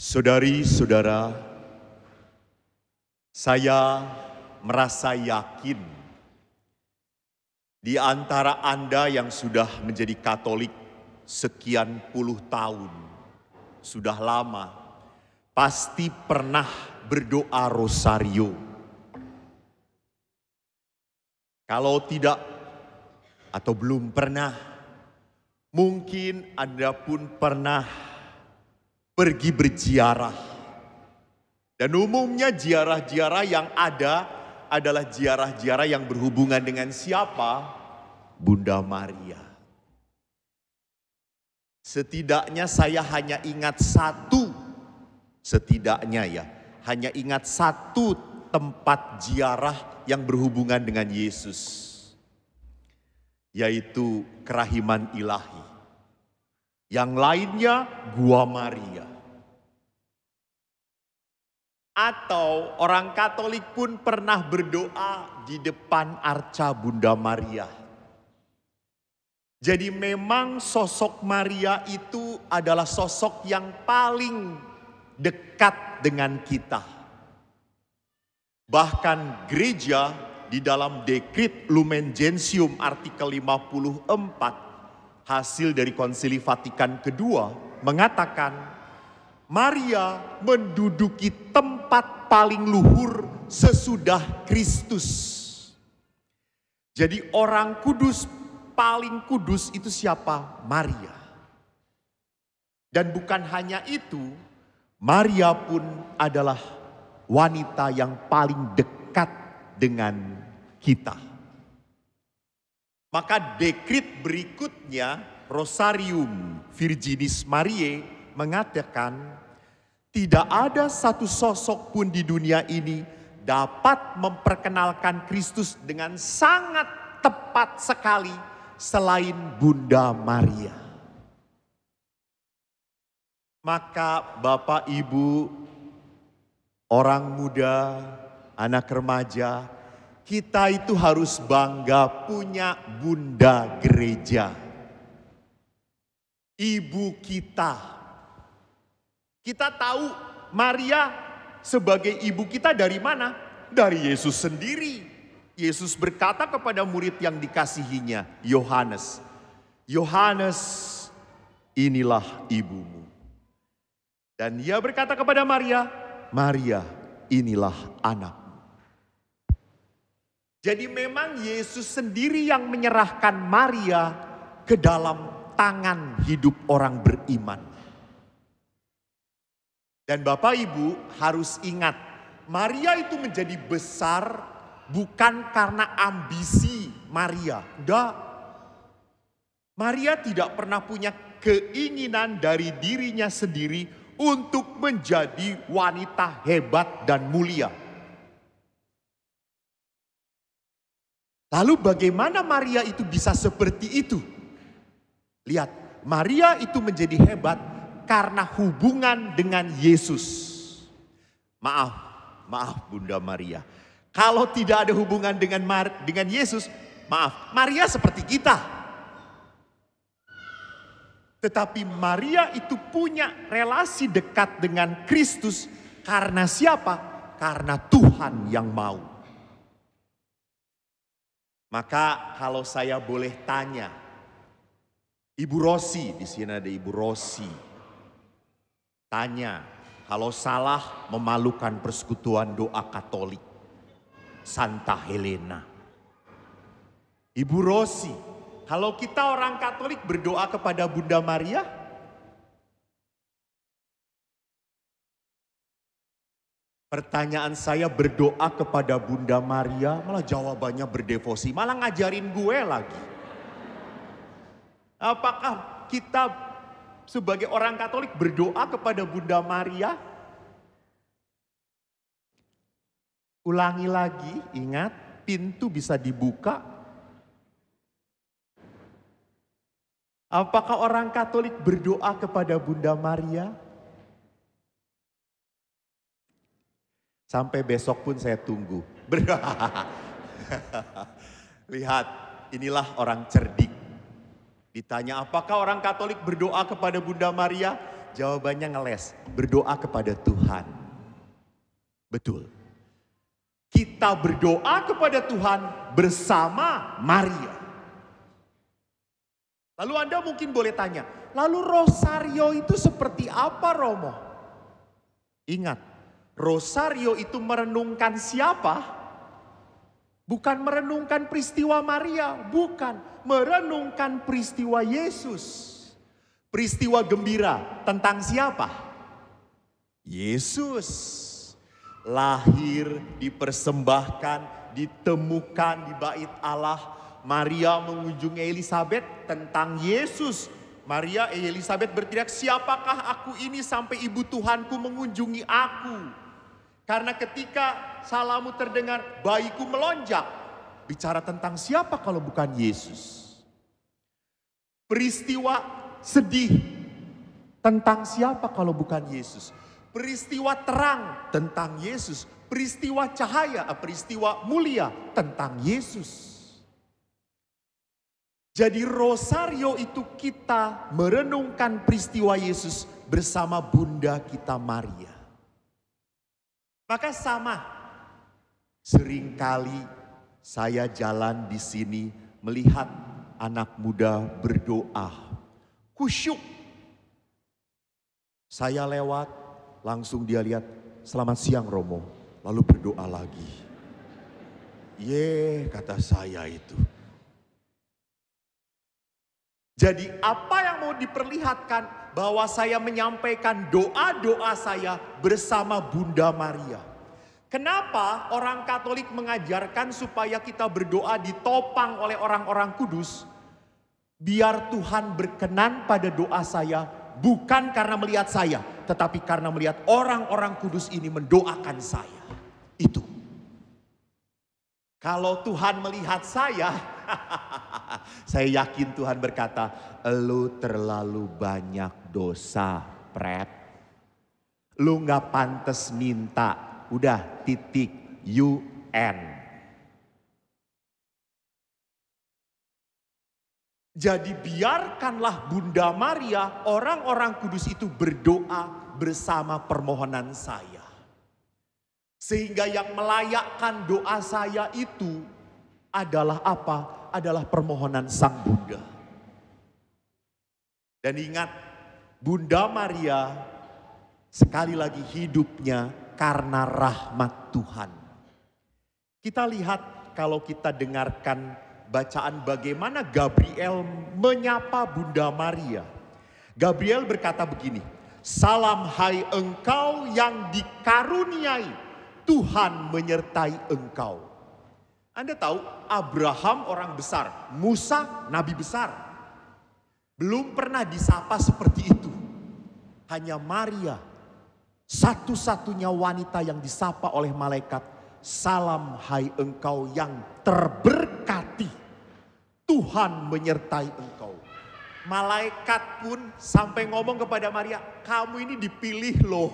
Saudari-saudara, saya merasa yakin di antara Anda yang sudah menjadi Katolik sekian puluh tahun, sudah lama, pasti pernah berdoa rosario. Kalau tidak atau belum pernah, mungkin Anda pun pernah pergi berziarah. Dan umumnya ziarah-ziarah yang ada adalah ziarah-ziarah yang berhubungan dengan siapa? Bunda Maria. Setidaknya saya hanya ingat satu, setidaknya ya, hanya ingat satu tempat ziarah yang berhubungan dengan Yesus. Yaitu kerahiman ilahi. Yang lainnya gua Maria. Atau orang Katolik pun pernah berdoa di depan arca Bunda Maria. Jadi memang sosok Maria itu adalah sosok yang paling dekat dengan kita. Bahkan gereja di dalam dekrit Lumen Gentium artikel 54 hasil dari konsili Vatikan kedua mengatakan Maria menduduki tempat paling luhur sesudah Kristus. Jadi orang kudus paling kudus itu siapa? Maria. Dan bukan hanya itu, Maria pun adalah wanita yang paling dekat dengan kita. Maka dekrit berikutnya Rosarium Virginis Mariae mengatakan, tidak ada satu sosok pun di dunia ini dapat memperkenalkan Kristus dengan sangat tepat sekali selain Bunda Maria. Maka Bapak Ibu, orang muda, anak remaja, kita itu harus bangga punya Bunda Gereja. Ibu kita kita tahu Maria sebagai ibu kita dari mana? Dari Yesus sendiri. Yesus berkata kepada murid yang dikasihinya, Yohanes, "Yohanes, inilah ibumu." Dan ia berkata kepada Maria, "Maria, inilah anak. Jadi memang Yesus sendiri yang menyerahkan Maria ke dalam tangan hidup orang beriman. Dan Bapak Ibu harus ingat, Maria itu menjadi besar bukan karena ambisi Maria. Enggak. Maria tidak pernah punya keinginan dari dirinya sendiri untuk menjadi wanita hebat dan mulia. Lalu bagaimana Maria itu bisa seperti itu? Lihat, Maria itu menjadi hebat karena hubungan dengan Yesus. Maaf, maaf Bunda Maria. Kalau tidak ada hubungan dengan Mar dengan Yesus, maaf, Maria seperti kita. Tetapi Maria itu punya relasi dekat dengan Kristus karena siapa? Karena Tuhan yang mau. Maka kalau saya boleh tanya, Ibu Rosi, di sini ada Ibu Rosi. Tanya, kalau salah memalukan persekutuan doa Katolik. Santa Helena. Ibu Rosi, kalau kita orang Katolik berdoa kepada Bunda Maria, Pertanyaan saya berdoa kepada Bunda Maria, malah jawabannya berdevosi, malah ngajarin gue lagi. Apakah kita sebagai orang Katolik berdoa kepada Bunda Maria? Ulangi lagi, ingat pintu bisa dibuka. Apakah orang Katolik berdoa kepada Bunda Maria? Sampai besok pun saya tunggu. Lihat, inilah orang cerdik. Ditanya apakah orang Katolik berdoa kepada Bunda Maria? Jawabannya ngeles, berdoa kepada Tuhan. Betul. Kita berdoa kepada Tuhan bersama Maria. Lalu Anda mungkin boleh tanya, lalu rosario itu seperti apa Romo? Ingat, rosario itu merenungkan siapa? Bukan merenungkan peristiwa Maria, bukan merenungkan peristiwa Yesus. Peristiwa gembira tentang siapa? Yesus. Lahir, dipersembahkan, ditemukan di bait Allah. Maria mengunjungi Elizabeth tentang Yesus. Maria eh, Elizabeth berteriak, "Siapakah aku ini sampai ibu Tuhanku mengunjungi aku?" Karena ketika salamu terdengar, bayiku melonjak. Bicara tentang siapa kalau bukan Yesus? Peristiwa sedih tentang siapa kalau bukan Yesus? Peristiwa terang tentang Yesus, peristiwa cahaya, eh, peristiwa mulia tentang Yesus. Jadi rosario itu kita merenungkan peristiwa Yesus bersama bunda kita Maria. Maka sama Seringkali saya jalan di sini melihat anak muda berdoa. Kusyuk. Saya lewat, langsung dia lihat, selamat siang Romo. Lalu berdoa lagi. Ye, kata saya itu. Jadi apa yang mau diperlihatkan bahwa saya menyampaikan doa-doa saya bersama Bunda Maria. Kenapa orang Katolik mengajarkan supaya kita berdoa ditopang oleh orang-orang kudus? Biar Tuhan berkenan pada doa saya, bukan karena melihat saya, tetapi karena melihat orang-orang kudus ini mendoakan saya. Itu. Kalau Tuhan melihat saya, saya yakin Tuhan berkata, "Lu terlalu banyak dosa, Pret. Lu gak pantas minta udah titik UN. Jadi biarkanlah Bunda Maria, orang-orang kudus itu berdoa bersama permohonan saya. Sehingga yang melayakkan doa saya itu adalah apa? Adalah permohonan Sang Bunda. Dan ingat, Bunda Maria sekali lagi hidupnya karena rahmat Tuhan. Kita lihat kalau kita dengarkan bacaan bagaimana Gabriel menyapa Bunda Maria. Gabriel berkata begini, Salam hai engkau yang dikaruniai, Tuhan menyertai engkau. Anda tahu Abraham orang besar, Musa nabi besar. Belum pernah disapa seperti itu. Hanya Maria satu-satunya wanita yang disapa oleh malaikat, salam hai engkau yang terberkati. Tuhan menyertai engkau. Malaikat pun sampai ngomong kepada Maria, kamu ini dipilih loh.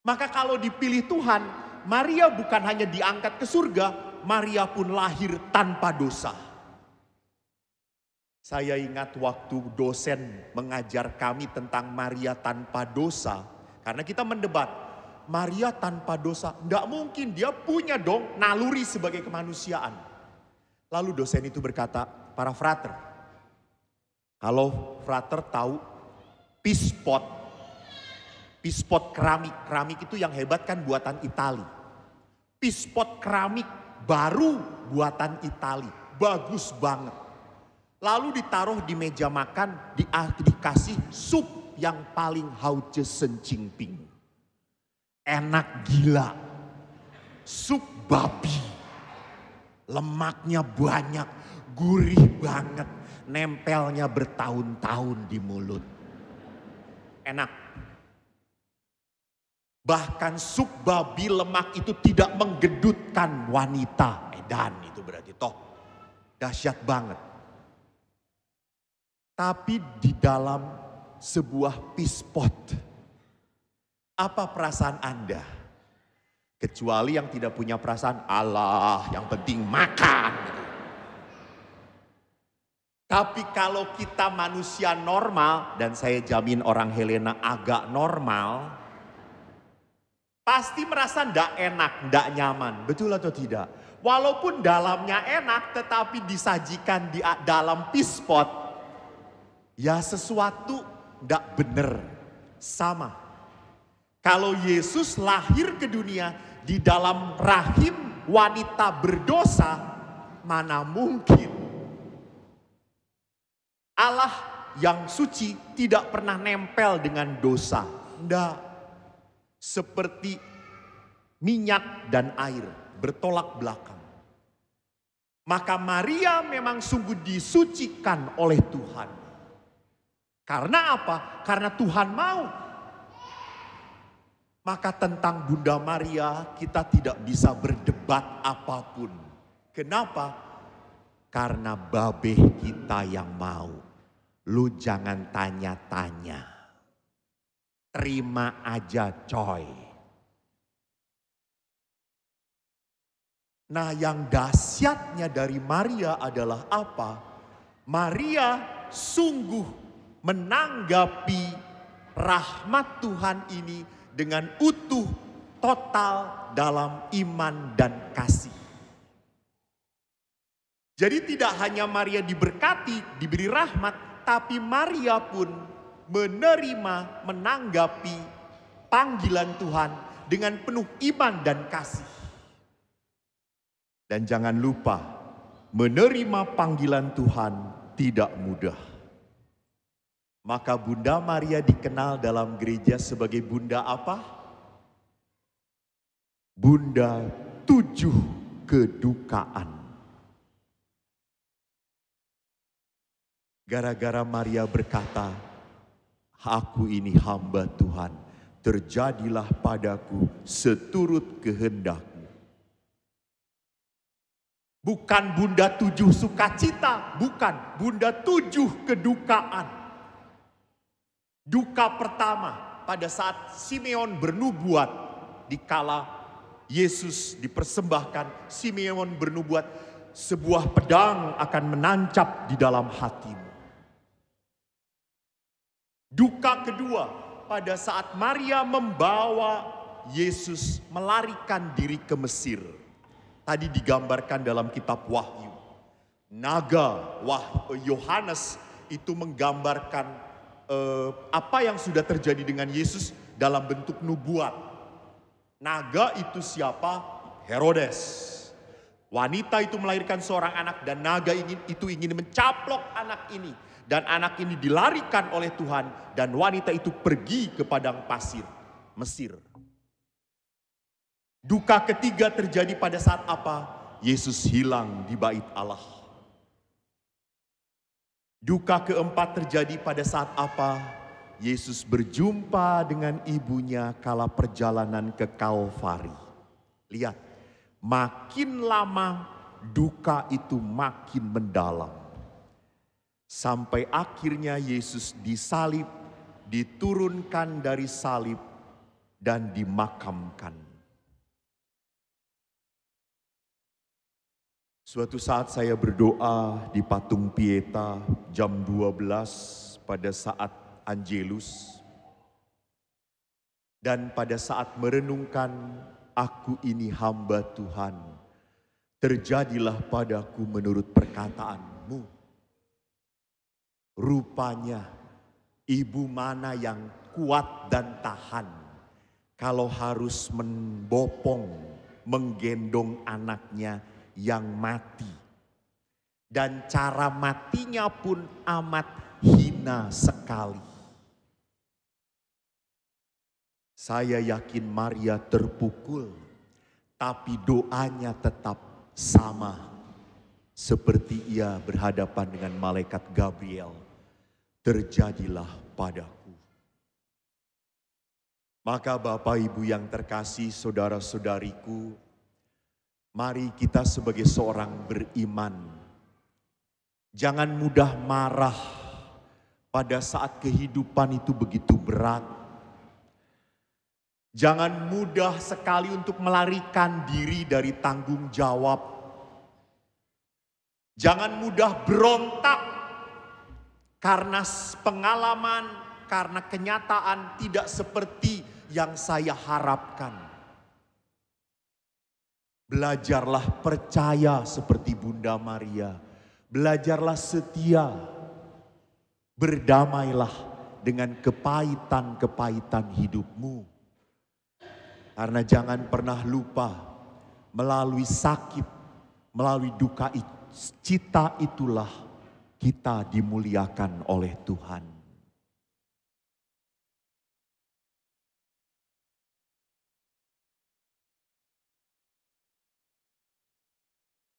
Maka kalau dipilih Tuhan, Maria bukan hanya diangkat ke surga, Maria pun lahir tanpa dosa. Saya ingat waktu dosen mengajar kami tentang Maria tanpa dosa. Karena kita mendebat, Maria tanpa dosa, tidak mungkin dia punya dong naluri sebagai kemanusiaan. Lalu dosen itu berkata, para frater, kalau frater tahu pispot, pispot keramik, keramik itu yang hebat kan buatan Itali. Pispot keramik baru buatan Itali, bagus banget. Lalu ditaruh di meja makan, di, ah, dikasih sup yang paling hauce sencingping. Enak gila. Sup babi. Lemaknya banyak, gurih banget. Nempelnya bertahun-tahun di mulut. Enak. Bahkan sup babi lemak itu tidak menggedutkan wanita. Edan itu berarti toh. Dahsyat banget tapi di dalam sebuah pispot. Apa perasaan Anda? Kecuali yang tidak punya perasaan Allah, yang penting makan. Tapi kalau kita manusia normal, dan saya jamin orang Helena agak normal, pasti merasa ndak enak, ndak nyaman. Betul atau tidak? Walaupun dalamnya enak, tetapi disajikan di dalam pispot, Ya sesuatu tidak benar Sama. Kalau Yesus lahir ke dunia di dalam rahim wanita berdosa, mana mungkin Allah yang suci tidak pernah nempel dengan dosa. Tidak. Seperti minyak dan air bertolak belakang. Maka Maria memang sungguh disucikan oleh Tuhan. Karena apa? Karena Tuhan mau. Maka tentang Bunda Maria kita tidak bisa berdebat apapun. Kenapa? Karena babeh kita yang mau. Lu jangan tanya-tanya. Terima aja coy. Nah yang dahsyatnya dari Maria adalah apa? Maria sungguh menanggapi rahmat Tuhan ini dengan utuh total dalam iman dan kasih. Jadi tidak hanya Maria diberkati, diberi rahmat, tapi Maria pun menerima, menanggapi panggilan Tuhan dengan penuh iman dan kasih. Dan jangan lupa, menerima panggilan Tuhan tidak mudah. Maka Bunda Maria dikenal dalam gereja sebagai Bunda apa? Bunda tujuh kedukaan. Gara-gara Maria berkata, Aku ini hamba Tuhan, terjadilah padaku seturut kehendakmu. Bukan bunda tujuh sukacita, bukan bunda tujuh kedukaan. Duka pertama pada saat Simeon bernubuat di kala Yesus dipersembahkan, Simeon bernubuat sebuah pedang akan menancap di dalam hatimu. Duka kedua pada saat Maria membawa Yesus melarikan diri ke Mesir. Tadi digambarkan dalam kitab Wahyu. Naga Yohanes itu menggambarkan eh, apa yang sudah terjadi dengan Yesus dalam bentuk nubuat. Naga itu siapa? Herodes. Wanita itu melahirkan seorang anak dan naga ingin, itu ingin mencaplok anak ini. Dan anak ini dilarikan oleh Tuhan dan wanita itu pergi ke padang pasir Mesir. Duka ketiga terjadi pada saat apa? Yesus hilang di bait Allah. Duka keempat terjadi pada saat apa? Yesus berjumpa dengan ibunya kala perjalanan ke Kalvari. Lihat, makin lama duka itu makin mendalam. Sampai akhirnya Yesus disalib, diturunkan dari salib dan dimakamkan. Suatu saat saya berdoa di patung Pieta jam 12 pada saat Angelus. Dan pada saat merenungkan aku ini hamba Tuhan, terjadilah padaku menurut perkataanmu. Rupanya ibu mana yang kuat dan tahan kalau harus membopong, menggendong anaknya yang mati. Dan cara matinya pun amat hina sekali. Saya yakin Maria terpukul, tapi doanya tetap sama seperti ia berhadapan dengan malaikat Gabriel. Terjadilah padaku. Maka Bapak Ibu yang terkasih, saudara-saudariku, Mari kita sebagai seorang beriman, jangan mudah marah pada saat kehidupan itu begitu berat. Jangan mudah sekali untuk melarikan diri dari tanggung jawab. Jangan mudah berontak karena pengalaman, karena kenyataan tidak seperti yang saya harapkan. Belajarlah percaya seperti Bunda Maria. Belajarlah setia. Berdamailah dengan kepahitan-kepahitan hidupmu. Karena jangan pernah lupa melalui sakit, melalui duka cita itulah kita dimuliakan oleh Tuhan.